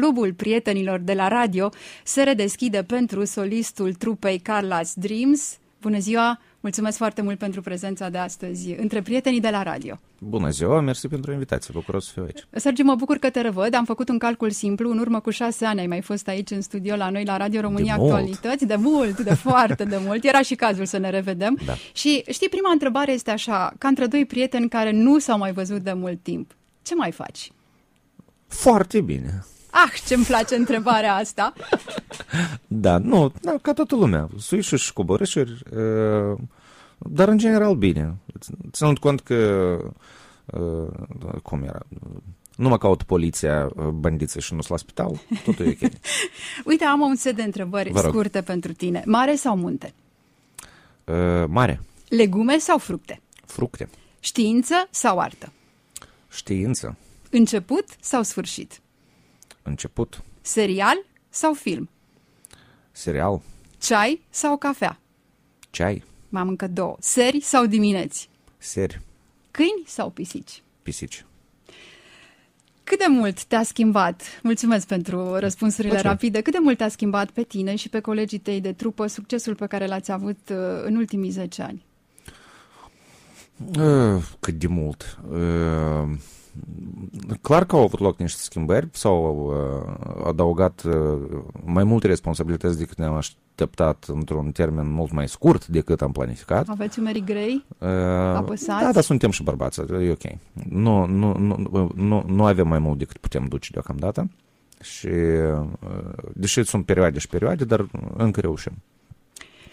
Clubul prietenilor de la radio se redeschide pentru solistul trupei Carla's Dreams. Bună ziua! Mulțumesc foarte mult pentru prezența de astăzi între prietenii de la radio. Bună ziua, mersi pentru invitație, bucuros să fiu aici. Sergiu, mă bucur că te revăd, am făcut un calcul simplu, în urmă cu șase ani ai mai fost aici în studio la noi la Radio România de Actualități, mult. de mult, de foarte de mult, era și cazul să ne revedem. Da. Și știi, prima întrebare este așa, ca între doi prieteni care nu s-au mai văzut de mult timp, ce mai faci? Foarte bine. Ah, ce-mi place întrebarea asta! da, nu, da, ca toată lumea. Suișuri și coborâșuri, uh, dar în general bine. Ținând cont că, uh, cum era, nu mă caut poliția, uh, bandiții și nu la spital, totul e ok. Uite, am un set de întrebări scurte pentru tine. Mare sau munte? Uh, mare. Legume sau fructe? Fructe. Știință sau artă? Știință. Început sau sfârșit? început. Serial sau film? Serial. Ceai sau cafea? Ceai. M-am încă două. Seri sau dimineți? Seri. Câini sau pisici? Pisici. Cât de mult te-a schimbat, mulțumesc pentru răspunsurile Mulțumim. rapide, cât de mult te-a schimbat pe tine și pe colegii tăi de trupă succesul pe care l-ați avut uh, în ultimii 10 ani? Uh, cât de mult? Uh, Clar că au avut loc niște schimbări, s-au uh, adăugat uh, mai multe responsabilități decât ne-am așteptat într-un termen mult mai scurt decât am planificat. Aveți umerii grei? Uh, apăsați? Da, dar suntem și bărbați, e ok. Nu, nu, nu, nu, nu avem mai mult decât putem duce deocamdată. Și, uh, deși sunt perioade și perioade, dar încă reușim.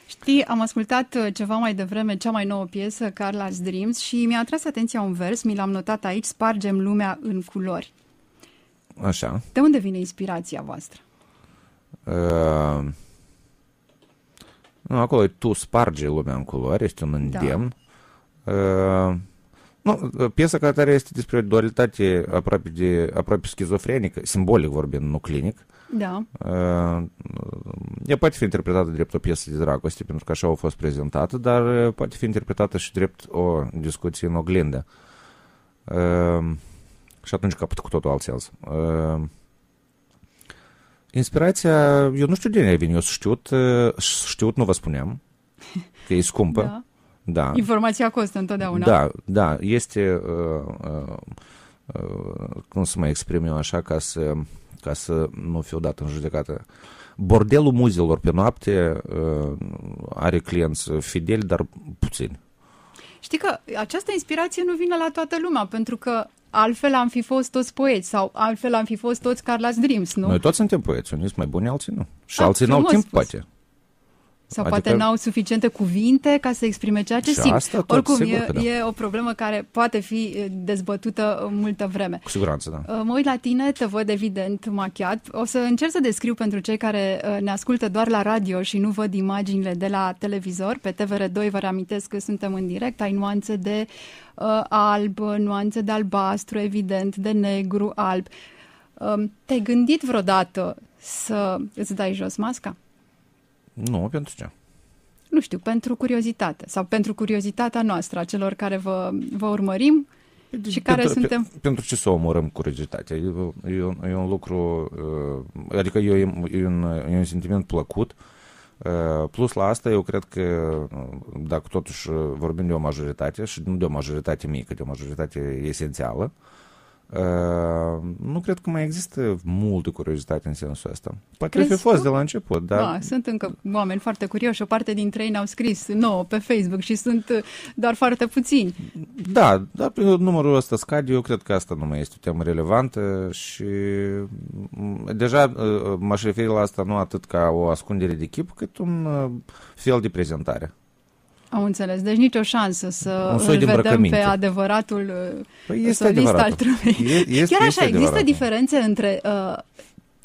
Știi, am ascultat uh, ceva mai devreme cea mai nouă piesă, Carla's Dreams, și mi-a atras atenția un vers, mi l-am notat aici, Spargem lumea în culori. Așa. De unde vine inspirația voastră? Uh, nu, acolo e tu sparge lumea în culori, este un da. îndemn. Da. Uh, nu, uh, piesa care tare este despre o dualitate aproape, de, aproape schizofrenică, simbolic vorbind, nu clinic. Da. Uh, ea poate fi interpretată drept o piesă de dragoste, pentru că așa a fost prezentată, dar poate fi interpretată și drept o discuție în oglindă. Uh, și atunci capăt cu totul alt sens. Uh, inspirația, eu nu știu de unde venit, eu știut, știut nu vă spuneam, că e scumpă. da. da. Informația costă întotdeauna. Da, da, este, uh, uh, uh, cum să mă exprim eu așa, ca să, ca să nu fiu dat în judecată. Uh, Bordelul muzelor pe noapte uh, are clienți fideli, dar puțini. Știi că această inspirație nu vine la toată lumea, pentru că altfel am fi fost toți poeți sau altfel am fi fost toți Carla's Dreams, nu? Noi toți suntem poeți, unii sunt mai buni, alții nu. Și A, ah, alții n-au timp, spus. poate. Sau adică... poate n-au suficiente cuvinte ca să exprime ceea ce simt. Asta tot, Oricum, sigur e, da. e o problemă care poate fi dezbătută uh, multă vreme. Cu siguranță, da. Uh, mă uit la tine, te văd evident machiat. O să încerc să descriu pentru cei care uh, ne ascultă doar la radio și nu văd imaginile de la televizor. Pe TVR2 vă reamintesc că suntem în direct, ai nuanțe de uh, alb, nuanțe de albastru, evident, de negru, alb. Uh, te-ai gândit vreodată să îți dai jos masca? Nu, pentru ce? Nu știu, pentru curiozitate sau pentru curiozitatea noastră a celor care vă, vă urmărim și care pentru, suntem... Pe, pentru ce să omorăm curiozitatea? E, e, un, e un lucru, uh, adică e, e, un, e un sentiment plăcut. Uh, plus la asta, eu cred că, uh, dacă totuși vorbim de o majoritate, și nu de o majoritate mică, de o majoritate esențială, uh, Uh, nu cred că mai există multă curiozitate în sensul ăsta. Poate Crezi fi fost tu? de la început, dar... Da, sunt încă oameni foarte curioși, o parte dintre ei ne-au scris nouă pe Facebook și sunt uh, doar foarte puțini. Da, dar prin numărul ăsta scade, eu cred că asta nu mai este o temă relevantă și mm, deja uh, uh, m-aș referi la asta nu atât ca o ascundere de chip, cât un fel de prezentare. Am înțeles. Deci nicio șansă să Un soi îl vedem pe adevăratul uh, păi este solist adevăratul. al trupei. Este, este, Chiar așa, este există adevăratul. Da. diferențe între uh,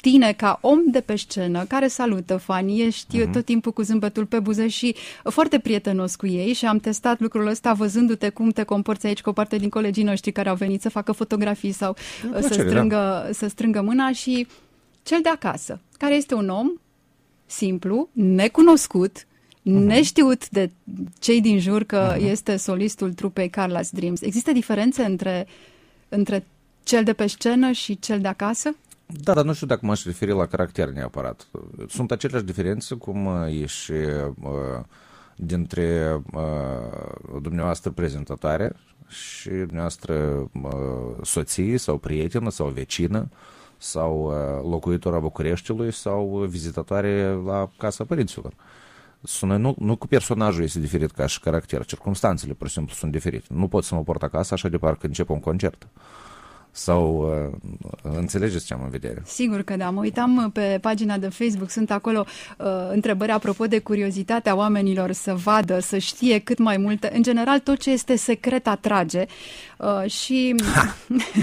tine ca om de pe scenă, care salută fanii, ești uh-huh. tot timpul cu zâmbetul pe buze și foarte prietenos cu ei și am testat lucrul ăsta văzându-te cum te comporți aici cu o parte din colegii noștri care au venit să facă fotografii sau uh, să, da. strângă, da. să strângă mâna și cel de acasă, care este un om simplu, necunoscut, Mhm. neștiut de cei din jur că uh-huh. este solistul trupei Carlos Dreams. Există diferențe între, între cel de pe scenă și cel de acasă? Da, dar nu știu dacă m-aș referi la caracter neapărat. Sunt aceleași diferențe cum uh, e și uh, dintre uh, dumneavoastră prezentatoare și dumneavoastră uh, soții sau prietenă sau vecină sau uh, locuitora Bucureștiului sau vizitatoare la Casa Părinților. Uh, sună, nu, nu cu personajul este diferit ca și caracter, circumstanțele pur și simplu sunt diferite. Nu pot să mă port acasă așa de parcă încep un concert. Sau uh, înțelegeți ce am în vedere? Sigur că da. Mă uitam uh, pe pagina de Facebook, sunt acolo uh, întrebări apropo de curiozitatea oamenilor să vadă, să știe cât mai multe. În general, tot ce este secret atrage. Uh, și...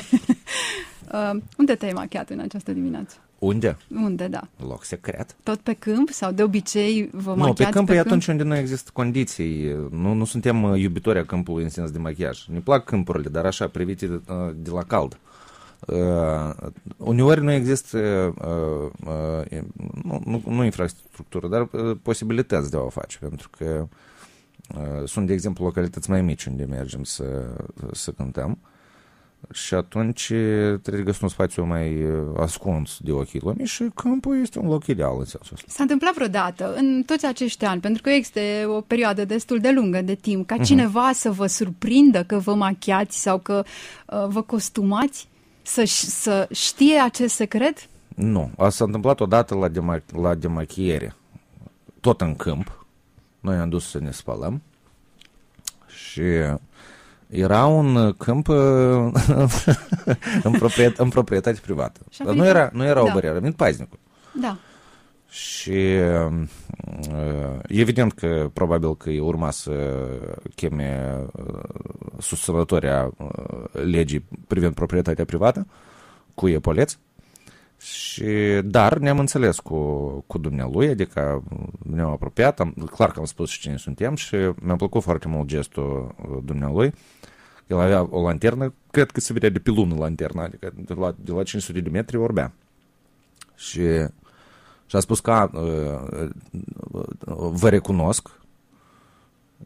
uh, unde te-ai machiat în această dimineață? Unde? Unde, da. Loc secret. Tot pe câmp sau de obicei vă Nu, pe câmp pe e câmp? atunci unde nu există condiții. Nu, nu suntem uh, iubitori a câmpului în sens de machiaj. Ne plac câmpurile, dar așa, privite de, uh, de la cald. Uh, uneori nu există uh, uh, nu, nu, nu infrastructură, dar uh, posibilități de a o face, pentru că uh, sunt, de exemplu, localități mai mici unde mergem să, să cântăm uh, și atunci trebuie să nu un spațiu mai uh, ascuns de ochii lumii și câmpul este un loc ideal în sensul ăsta. S-a întâmplat vreodată în toți acești ani, pentru că există o perioadă destul de lungă de timp, ca uh-huh. cineva să vă surprindă că vă machiați sau că uh, vă costumați? Să, să știe acest secret? Nu. A s-a întâmplat odată la, dema- la demachiere, tot în câmp. Noi am dus să ne spălăm și era un uh, câmp uh, în, propriet, în proprietate privată. Dar nu era, nu era da. o barieră, a paznicul. Da. Și um, uh, evident că probabil că urma să cheme susținătoria legii privind proprietatea privată cu epoleți. Și, dar ne-am înțeles cu, cu dumnealui, adică ne-am apropiat, am, clar că am spus și cine suntem și mi-a plăcut foarte mult gestul uh, dumnealui. El avea o lanternă, cred că se vedea de pe lună lanterna, adică de la, de la 500 de metri vorbea. Și, și a spus că uh, vă recunosc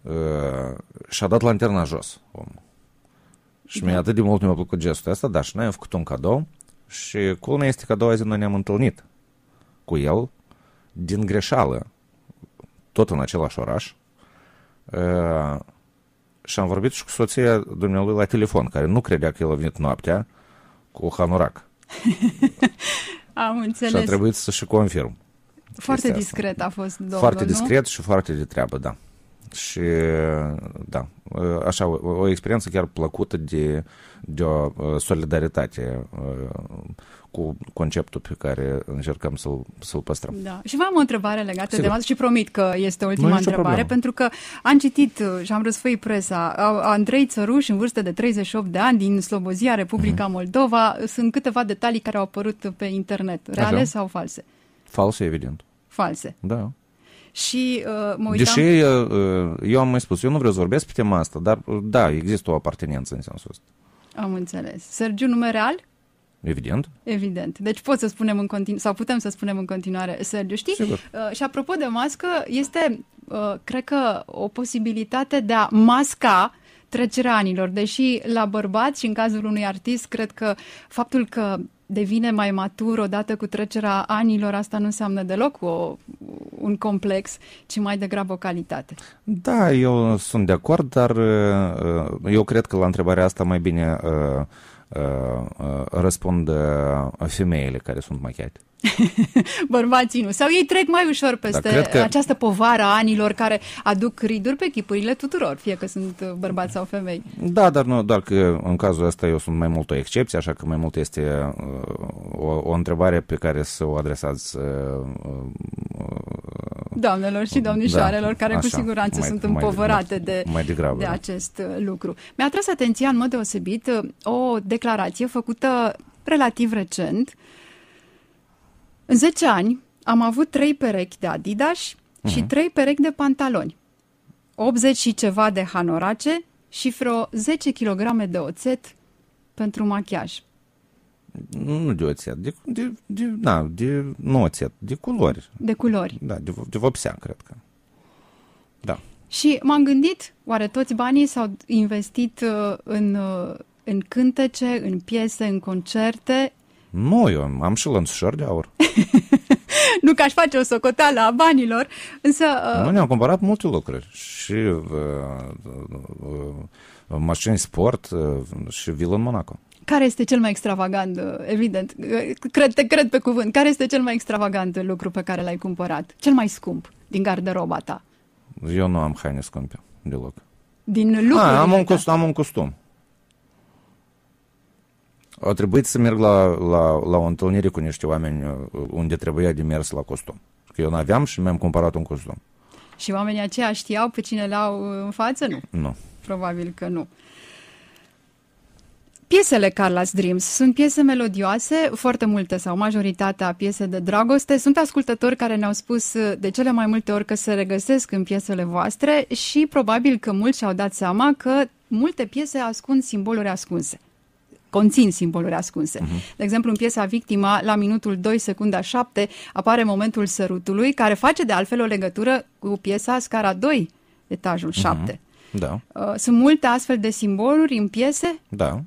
uh, și a dat lanterna jos omul. Și mi-a da. atât de mult mi-a plăcut gestul ăsta, dar și noi am făcut un cadou și culmea este că a doua zi noi ne-am întâlnit cu el din greșeală, tot în același oraș, și am vorbit și cu soția dumnealui la telefon, care nu credea că el a venit noaptea cu Hanurac. Am înțeles. Și a trebuit să și confirm. Foarte discret asta. a fost domnul, Foarte nu? discret și foarte de treabă, da. Și da, așa, o experiență chiar plăcută de, de o uh, solidaritate uh, cu conceptul pe care încercăm să-l, să-l păstrăm. Da. Și v-am o întrebare legată Sigur. de masă și promit că este ultima întrebare, problemă. pentru că am citit uh, și am răsfăit presa. Andrei Țăruș, în vârstă de 38 de ani, din Slobozia, Republica mm-hmm. Moldova, sunt câteva detalii care au apărut pe internet, reale așa. sau false? False, evident. False. Da și uh, mă uitam... Deși, uh, uh, eu am mai spus, eu nu vreau să vorbesc pe tema asta, dar uh, da, există o apartenență în sensul ăsta. Am înțeles. Sergiu, nume real? Evident. Evident. Deci pot să spunem în continuare, sau putem să spunem în continuare, Sergiu, știi? Sigur. Uh, și apropo de mască, este, uh, cred că, o posibilitate de a masca trecerea anilor, deși la bărbați și în cazul unui artist, cred că faptul că devine mai matur odată cu trecerea anilor, asta nu înseamnă deloc o, un complex, ci mai degrabă o calitate. Da, eu sunt de acord, dar uh, uh, eu cred că la întrebarea asta mai bine uh, Uh, uh, răspund uh, femeile care sunt machiate. Bărbații nu. Sau ei trec mai ușor da, peste că... această povară a anilor care aduc riduri pe chipurile tuturor, fie că sunt bărbați sau femei. Da, dar nu, doar că în cazul ăsta eu sunt mai mult o excepție, așa că mai mult este o, o întrebare pe care să o adresați doamnelor și da, domnișoarelor, da, care așa, cu siguranță mai, sunt împovărate mai, de, mai degrabă, de acest uh, lucru. Mi-a tras atenția în mod deosebit uh, o declarație făcută relativ recent. În 10 ani am avut 3 perechi de Adidas uh-huh. și 3 mhm. perechi de pantaloni, 80 și ceva de hanorace și vreo 10 kg de oțet pentru machiaj. Nu de oțet, de, de, de, na, de nu oțet, de culori. De culori. Da, de, de vopsea, cred că. Da. Și m-am gândit, oare toți banii s-au investit uh, în, uh, în cântece, în piese, în concerte? Nu, eu am și lănțușor de aur. nu că aș face o socoteală a banilor, însă... Uh... Nu, ne-am cumpărat multe lucruri și uh, uh, uh, mașini sport uh, și vilă în Monaco. Care este cel mai extravagant, uh, evident, uh, cred, te cred pe cuvânt, care este cel mai extravagant lucru pe care l-ai cumpărat? Cel mai scump din garderoba ta? Eu nu am haine scumpe deloc. Din lucrurile ah, am, un costum, am un costum. A trebuit să merg la, la, la o întâlnire cu niște oameni uh, unde trebuia de mers la costum. Că eu n-aveam și mi-am cumpărat un costum. Și oamenii aceia știau pe cine l-au în față? Nu. Nu. Probabil că nu. Piesele Carla's Dreams sunt piese melodioase, foarte multe sau majoritatea piese de dragoste. Sunt ascultători care ne-au spus uh, de cele mai multe ori că se regăsesc în piesele voastre și probabil că mulți și-au dat seama că multe piese ascund simboluri ascunse conțin simboluri ascunse. Uh-huh. De exemplu, în piesa Victima, la minutul 2, secunda 7, apare momentul sărutului, care face de altfel o legătură cu piesa Scara 2, etajul uh-huh. Mhm. 7. Da. Uh, sunt multe astfel de simboluri în piese? Da.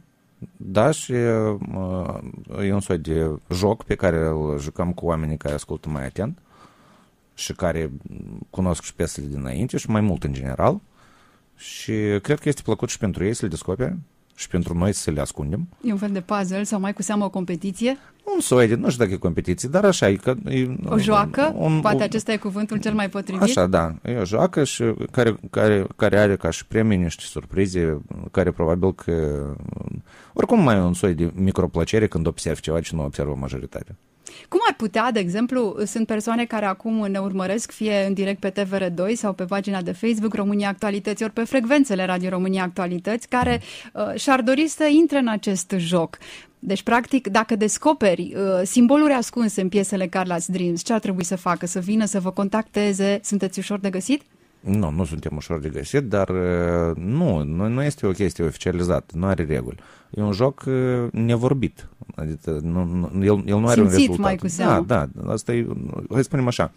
Da, și e un soi de joc pe care îl jucăm cu oamenii care ascultă mai atent și care cunosc și piesele dinainte și mai mult în general. Și cred că este plăcut și pentru ei să le descopere și pentru noi să le ascundem. E un fel de puzzle sau mai cu seamă o competiție? Un soi de, nu știu dacă e competiție, dar așa e că... E, o joacă? Un, Poate acesta e cuvântul cel mai potrivit? Așa, da. E o joacă și care, care, care are ca și premii niște surprize care probabil că... Oricum mai e un soi de microplăcere când observi ceva ce nu observă majoritatea. Cum ar putea, de exemplu, sunt persoane care acum ne urmăresc fie în direct pe TVR2 sau pe pagina de Facebook România Actualități, ori pe frecvențele Radio România Actualități, care uh, și-ar dori să intre în acest joc. Deci, practic, dacă descoperi uh, simboluri ascunse în piesele Carla's Dreams, ce ar trebui să facă? Să vină, să vă contacteze? Sunteți ușor de găsit? Nu, nu suntem ușor de găsit, dar uh, nu, nu, nu este o chestie oficializată, nu are reguli. E un joc uh, nevorbit, adică nu, nu, el, el nu are Simțit un rezultat. mai cu seama. Da, da, asta e, hai spunem așa,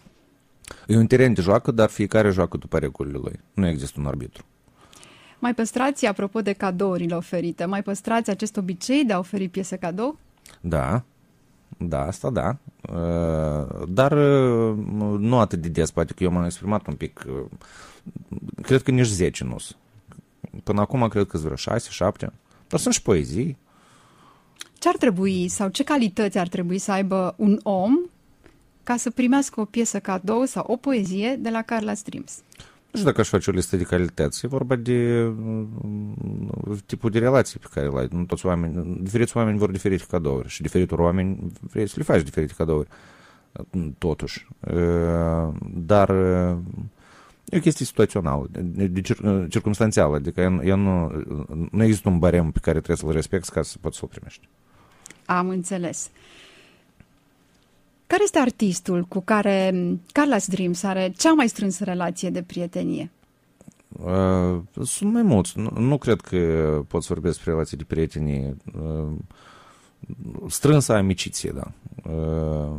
e un teren de joacă, dar fiecare joacă după regulile lui. Nu există un arbitru. Mai păstrați, apropo de cadourile oferite, mai păstrați acest obicei de a oferi piese cadou? Da, da, asta da. Ă, dar ă, nu atât de des, poate că eu m-am exprimat un pic. Ă, cred că nici 10 nu sunt. Până acum cred că sunt vreo 6-7. Dar sunt și poezii. Ce ar trebui sau ce calități ar trebui să aibă un om ca să primească o piesă cadou sau o poezie de la Carla Strims? Uh, nu știu dacă aș face o listă de calități. E vorba de tipul de relații pe care le ai. Nu toți oameni, diferiți oameni vor diferite cadouri și diferitor oameni vrei să le faci diferite cadouri. Totuși. Dar e o chestie situațională, de cir- circumstanțială. Adică eu, eu nu, nu există un barem pe care trebuie să-l respecti ca să poți să-l primești. Am înțeles. Care este artistul cu care Carlos Dreams are cea mai strânsă relație de prietenie? Uh, sunt mai mulți. Nu, nu cred că pot să vorbesc despre relații de prietenie. Uh, strânsă amiciție, da. Uh,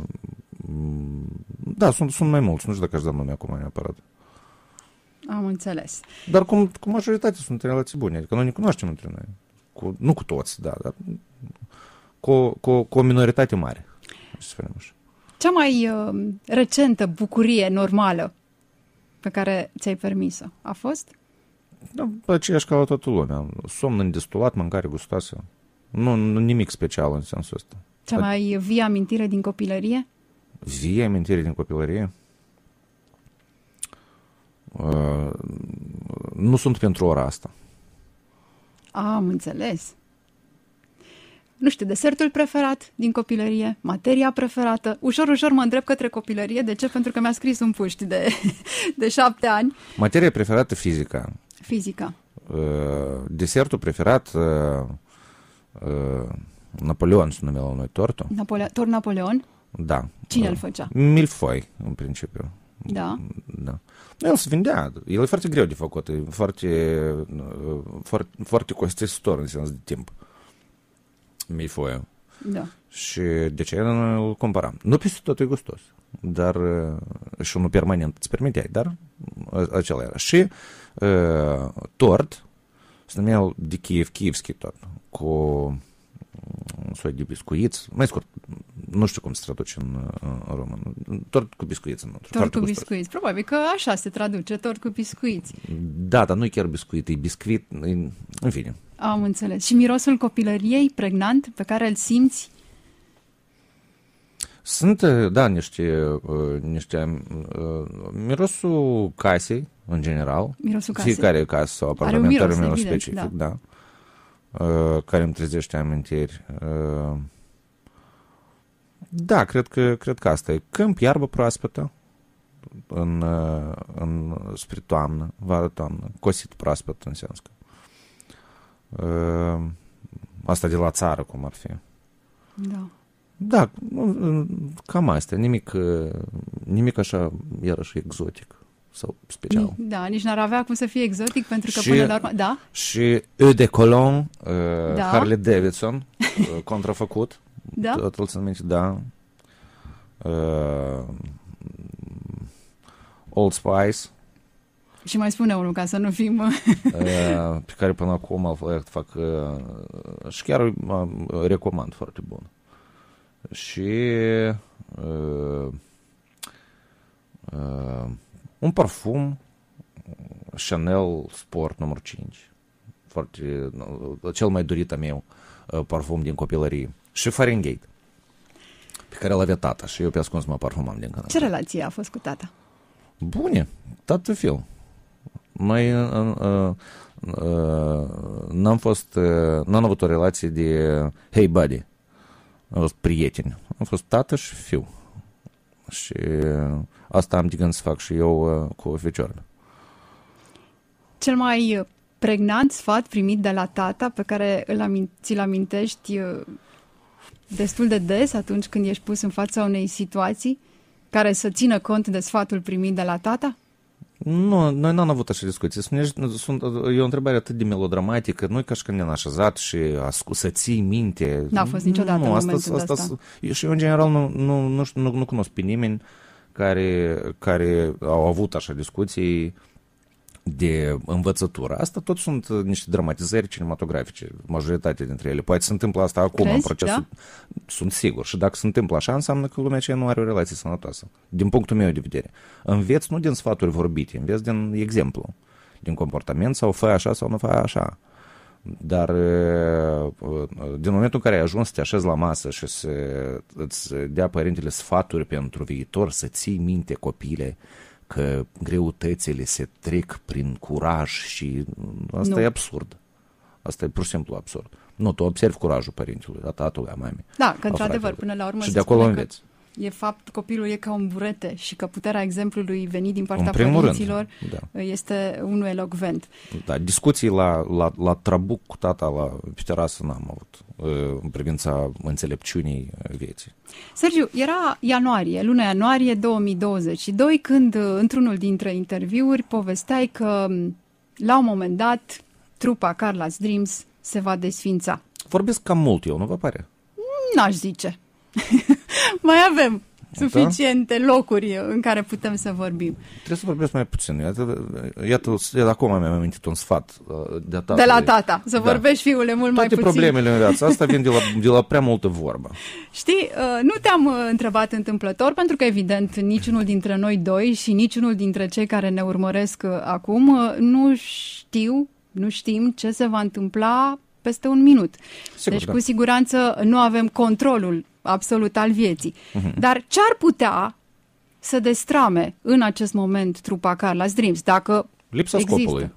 da, sunt, sunt mai mulți. Nu știu dacă aș da nume acum neapărat. Am înțeles. Dar cum, cu majoritatea sunt relații bune. Adică noi ne cunoaștem între noi. Cu, nu cu toți, da, dar cu, cu, cu o minoritate mare. Să spunem așa cea mai uh, recentă bucurie normală pe care ți-ai permis-o a fost? Da, aceeași ca toată lumea. Somn îndestulat, mâncare gustoasă. Nu, nu nimic special în sensul ăsta. Cea mai vie amintire din copilărie? Vie amintire din copilărie? Uh, nu sunt pentru ora asta. Am înțeles nu știu, desertul preferat din copilărie, materia preferată. Ușor, ușor mă îndrept către copilărie. De ce? Pentru că mi-a scris un puști de, de șapte ani. Materia preferată fizica. Fizica. Uh, desertul preferat uh, uh, Napoleon se numea la noi tortul. Napole- Tor Napoleon? Da. Cine uh, făcea? Milfoi, în principiu. Da. da. El se vindea. El e foarte greu de făcut. E foarte, uh, foarte, foarte costisitor în sens de timp. Uh, mifoiul. Da. Și de ce îl cumpăram? Nu peste tot e gustos, dar uh, și unul permanent îți permiteai, dar uh, acela era. Și uh, tort se numea de Kiev, Kievski tort, cu un soi de biscuiți, mai scurt, nu știu cum se traduce în, în român, tort cu biscuiți. Nu, tort cu biscuiți, probabil că așa se traduce, tort cu biscuiți. Da, dar nu e chiar biscuit, e biscuit, e, în fine, am înțeles. Și mirosul copilăriei pregnant pe care îl simți? Sunt, eh, da, niște, eh, niște eh, mirosul casei, în general. Mirosul casei. Fiecare casă sau apartament are un miros, are un miros evident, specific, da. da. care îmi trezește amintiri. da, cred că, cred că asta e. Câmp, iarbă proaspătă în, în spre toamnă, vară-toamnă, cosit proaspăt în sens că Ă, asta de la țară, cum ar fi. Da. Da, cam astea, nimic, ă, nimic așa, iarăși, exotic sau special. Da, nici n-ar avea cum să fie exotic, pentru că și, până la urmă, da. Și E de Colon, ă, da. Harley Davidson, contrafăcut. da? Totul să minte, da. Old Spice, și mai spune unul ca să nu fim... Uh, pe care până acum îl fac uh, și chiar uh, recomand foarte bun. Și un parfum Chanel Sport număr 5. Foarte, cel mai dorit a meu parfum din copilărie. Și Fahrenheit, pe care l avea tata și eu pe ascuns mă parfumam din Canada. Ce relație a fost cu tata? Bune, tată fiu. Noi uh, uh, uh, n-am fost, n-am avut o relație de hey buddy, am fost prieteni. Am fost tată și fiu. Și asta am de gând să fac și eu cu fecioarele. Cel mai pregnant sfat primit de la tata pe care îl amint, ți-l amintești destul de des atunci când ești pus în fața unei situații care să țină cont de sfatul primit de la tata? Nu, noi n-am avut așa discuții. Sunt, e o întrebare atât de melodramatică, nu-i ca și când ne-am așezat și ascu- să ții minte. N-a fost niciodată nu, în asta, momentul asta, asta. Și eu, în general, nu, nu, nu, nu, nu cunosc pe nimeni care, care au avut așa discuții de învățătură. Asta tot sunt uh, niște dramatizări cinematografice, majoritatea dintre ele. Poate se întâmplă asta acum, Crezi? în procesul... Da? Sunt sigur. Și dacă se întâmplă așa, înseamnă că lumea aceea nu are o relație sănătoasă, din punctul meu de vedere. Înveți nu din sfaturi vorbite, înveți din exemplu, din comportament sau fă așa sau nu fă așa. Dar uh, uh, din momentul în care ai ajuns să te așezi la masă și să îți dea părintele sfaturi pentru viitor, să ții minte copiile, că greutățile se trec prin curaj și asta nu. e absurd. Asta e pur și simplu absurd. Nu, tu observi curajul părinților, a tatălui, a mamei. Da, că într-adevăr, până la urmă... Și de acolo înveți. Că E fapt, copilul e ca un burete și că puterea exemplului venit din partea părinților rând, da. este unul elocvent. Da, discuții la, la, la trabuc cu tata la pe n-am avut uh, în privința înțelepciunii vieții. Sergiu, era ianuarie, luna ianuarie 2022, când uh, într-unul dintre interviuri povesteai că la un moment dat trupa Carlos Dreams se va desfința. Vorbesc cam mult eu, nu vă pare? N-aș zice. mai avem da. suficiente da? locuri în care putem să vorbim. Trebuie să vorbesc mai puțin. Iată, iată iată acum mi-am amintit un sfat uh, de tata. De la tata. Să da. vorbești, fiule, mult Toate mai puțin. Toate problemele în viața asta vin de la, de la prea multă vorbă. Știi, uh, nu te-am uh, întrebat întâmplător, pentru că, evident, niciunul dintre noi doi și niciunul dintre cei care ne urmăresc acum nu știu, nu știm ce se va întâmpla peste un minut. Sigur, deci, da. cu siguranță, nu avem controlul absolut al vieții. Uh-huh. Dar ce ar putea să destrame în acest moment trupa Carla Dreams, dacă Lipsa există? scopului.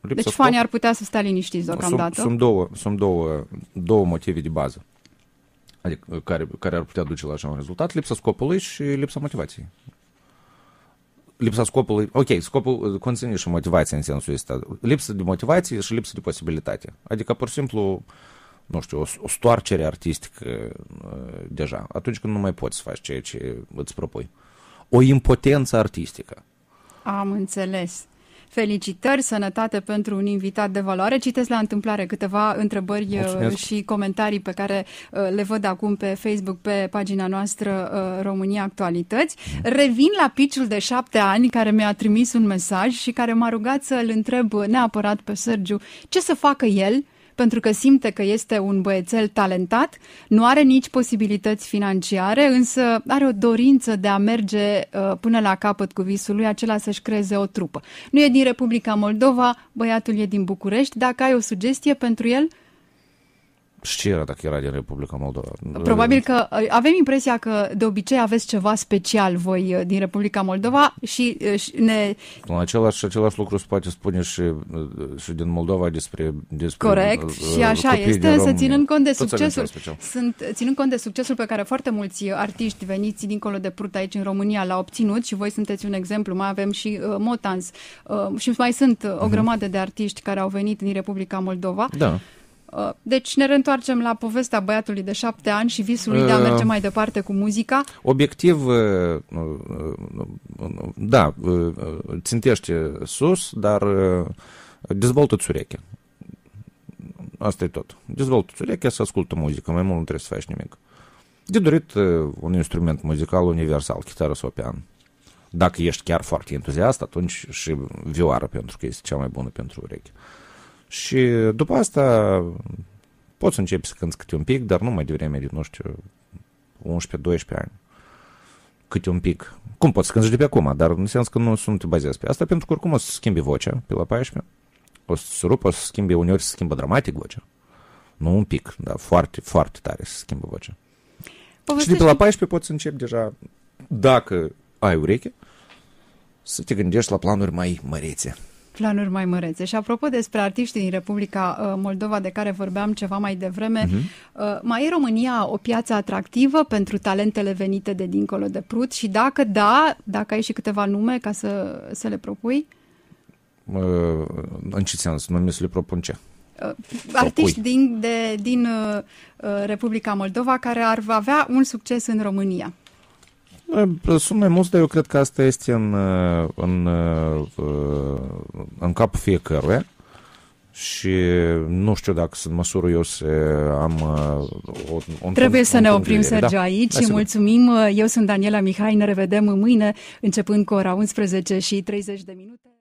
Lipsa deci scop... fanii ar putea să stea liniștiți deocamdată? Sunt, sunt, două, sunt două, două motive de bază adică, care, care ar putea duce la așa un rezultat. Lipsa scopului și lipsa motivației lipsa scopului, ok, scopul conține și motivația în sensul ăsta, lipsă de motivație și lipsă de posibilitate. Adică, pur și simplu, uh, nu știu, o, o stoarcere artistică uh, deja, atunci când nu mai poți să faci ceea ce îți propui. O impotență artistică. Am înțeles. Felicitări, sănătate pentru un invitat de valoare. Citesc la întâmplare câteva întrebări uh, Mulțumesc. și comentarii pe care uh, le văd acum pe Facebook, pe pagina noastră România Actualități. Mhm. Revin la piciul de șapte ani care mi-a trimis un mesaj și care m-a rugat să-l întreb neapărat pe Sergiu ce să facă el pentru că simte că este un băiețel talentat, nu are nici posibilități financiare, însă are o dorință de a merge uh, până la capăt cu visul lui, acela să-și creeze o trupă. Nu e din Republica Moldova, băiatul e din București. Dacă ai o sugestie pentru el, 0372069599 și era dacă era din Republica Moldova. Probabil că uh, avem impresia că de obicei aveți ceva special voi uh, din Republica Moldova și, uh, și ne... Același, același lucru se poate spune și, și din Moldova despre, despre Corect, și așa este, să ținând cont de Tot succesul sunt, ținând cont de succesul pe care foarte mulți artiști veniți dincolo de Prut aici în România l-au obținut și voi sunteți un exemplu, mai avem și uh, Motans uh, și mai sunt o mhm. grămadă de artiști care au venit din Republica Moldova. Da. Uh, deci ne reîntoarcem la povestea băiatului de șapte ani și visului de a uh, merge mai departe cu muzica. Obiectiv, uh, da, țintește sus, dar dezvoltă-ți urechea. Asta e tot. Dezvoltă-ți urechea să ascultă muzică, mai mult nu trebuie să faci nimic. De dorit un instrument muzical universal, chitară sau pian. Dacă ești chiar foarte entuziast, atunci și vioară, pentru că este cea mai bună pentru ureche. Uh, și după asta poți începi să cânti câte un pic, dar nu mai devreme de, nu știu, 11-12 ani. Câte un pic. Cum poți să cânti de pe acum, dar în sens că nu, nu te bazezi pe asta, pentru că oricum o să schimbi vocea pe la 14, o să se rupă, o să schimbe, uneori se schimbă dramatic vocea. Nu un pic, dar foarte, foarte tare se schimbă vocea. Povestește... Și de pe la 14 poți să începi deja, dacă ai ureche, să te gândești la planuri mai mărețe planuri mai mărețe. Și apropo despre artiștii din Republica uh, Moldova de care vorbeam ceva mai devreme, uh-huh. mai e România o piață atractivă pentru talentele venite de dincolo de Prut și dacă da, dacă ai și câteva nume ca să, să le propui? Uh, în ce sens? mi se le propun ce? Uh, artiști din, de, din uh, Republica Moldova care ar avea un succes în România. Sunt mai mulți, dar eu cred că asta este în, în, în capul fiecăruia și nu știu dacă sunt măsură eu să am o, o Trebuie să ne oprim, Sergiu, da? aici. Hai mulțumim. Eu sunt Daniela Mihai. Ne revedem mâine, începând cu ora 11 și 30 de minute.